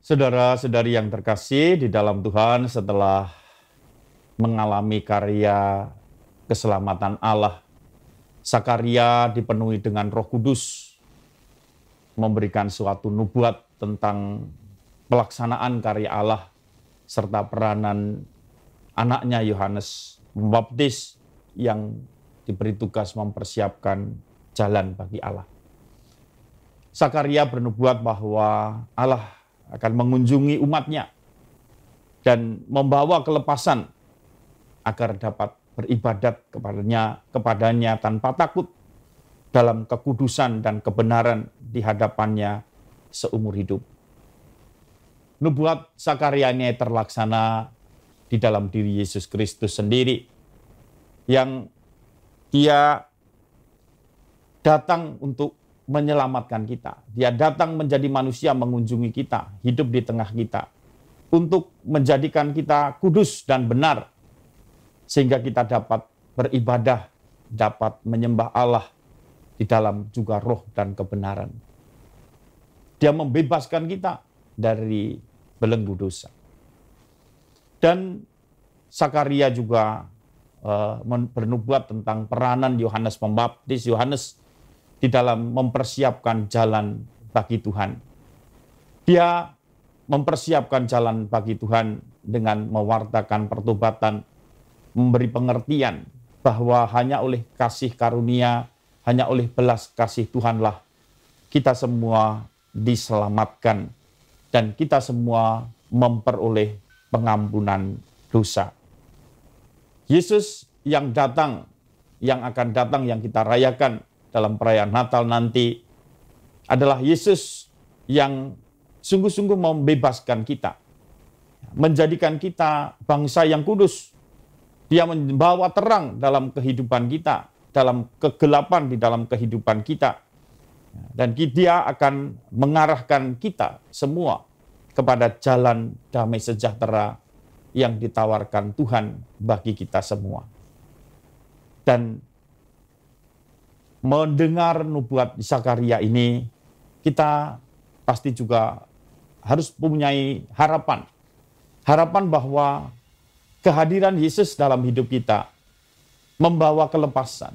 Saudara-saudari yang terkasih di dalam Tuhan setelah mengalami karya keselamatan Allah, Sakaria dipenuhi dengan roh kudus, memberikan suatu nubuat tentang pelaksanaan karya Allah serta peranan anaknya Yohanes Pembaptis yang diberi tugas mempersiapkan jalan bagi Allah. Sakaria bernubuat bahwa Allah akan mengunjungi umatnya dan membawa kelepasan agar dapat beribadat kepadanya kepadanya tanpa takut dalam kekudusan dan kebenaran di hadapannya seumur hidup. Nubuat sakaryanya terlaksana di dalam diri Yesus Kristus sendiri yang dia datang untuk menyelamatkan kita. Dia datang menjadi manusia mengunjungi kita, hidup di tengah kita. Untuk menjadikan kita kudus dan benar. Sehingga kita dapat beribadah, dapat menyembah Allah di dalam juga roh dan kebenaran. Dia membebaskan kita dari belenggu dosa. Dan Sakaria juga eh, bernubuat tentang peranan Yohanes Pembaptis. Yohanes di dalam mempersiapkan jalan bagi Tuhan. Dia mempersiapkan jalan bagi Tuhan dengan mewartakan pertobatan, memberi pengertian bahwa hanya oleh kasih karunia, hanya oleh belas kasih Tuhanlah kita semua diselamatkan dan kita semua memperoleh pengampunan dosa. Yesus yang datang, yang akan datang, yang kita rayakan dalam perayaan Natal nanti adalah Yesus yang sungguh-sungguh membebaskan kita. Menjadikan kita bangsa yang kudus. Dia membawa terang dalam kehidupan kita, dalam kegelapan di dalam kehidupan kita. Dan dia akan mengarahkan kita semua kepada jalan damai sejahtera yang ditawarkan Tuhan bagi kita semua. Dan mendengar nubuat Zakaria ini, kita pasti juga harus mempunyai harapan. Harapan bahwa kehadiran Yesus dalam hidup kita membawa kelepasan,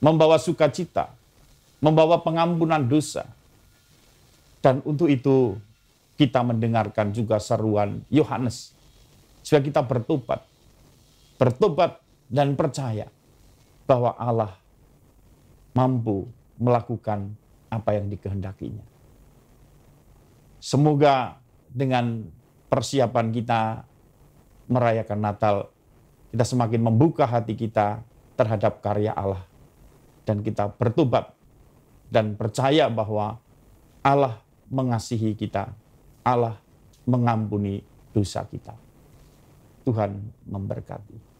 membawa sukacita, membawa pengampunan dosa. Dan untuk itu kita mendengarkan juga seruan Yohanes. Supaya kita bertobat. Bertobat dan percaya bahwa Allah mampu melakukan apa yang dikehendakinya. Semoga dengan persiapan kita merayakan Natal, kita semakin membuka hati kita terhadap karya Allah. Dan kita bertobat dan percaya bahwa Allah mengasihi kita, Allah mengampuni dosa kita. Tuhan memberkati.